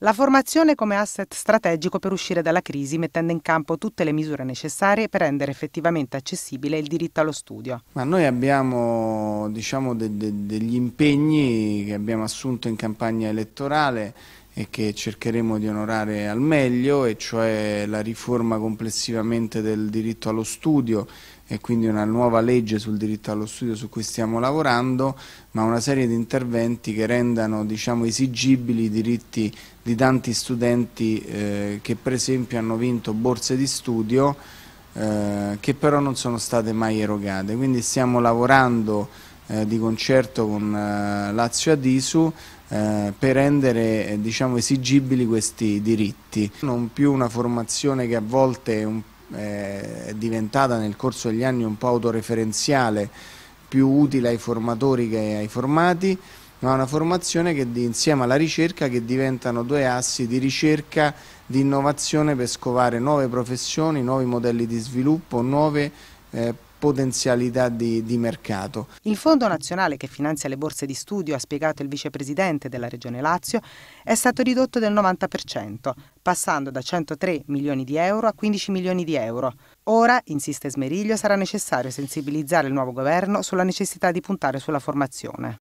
La formazione come asset strategico per uscire dalla crisi, mettendo in campo tutte le misure necessarie per rendere effettivamente accessibile il diritto allo studio. Ma noi abbiamo diciamo, de de degli impegni che abbiamo assunto in campagna elettorale e che cercheremo di onorare al meglio, e cioè la riforma complessivamente del diritto allo studio e quindi una nuova legge sul diritto allo studio su cui stiamo lavorando, ma una serie di interventi che rendano diciamo, esigibili i diritti di tanti studenti eh, che per esempio hanno vinto borse di studio eh, che però non sono state mai erogate. Quindi stiamo lavorando eh, di concerto con eh, Lazio Adisu eh, per rendere eh, diciamo, esigibili questi diritti. Non più una formazione che a volte è, un, eh, è diventata nel corso degli anni un po' autoreferenziale, più utile ai formatori che ai formati, ma una formazione che insieme alla ricerca che diventano due assi di ricerca, di innovazione per scovare nuove professioni, nuovi modelli di sviluppo, nuove eh, potenzialità di, di, mercato. Il Fondo Nazionale che finanzia le borse di studio, ha spiegato il vicepresidente della Regione Lazio, è stato ridotto del 90%, passando da 103 milioni di euro a 15 milioni di euro. Ora, insiste Smeriglio, sarà necessario sensibilizzare il nuovo governo sulla necessità di puntare sulla formazione.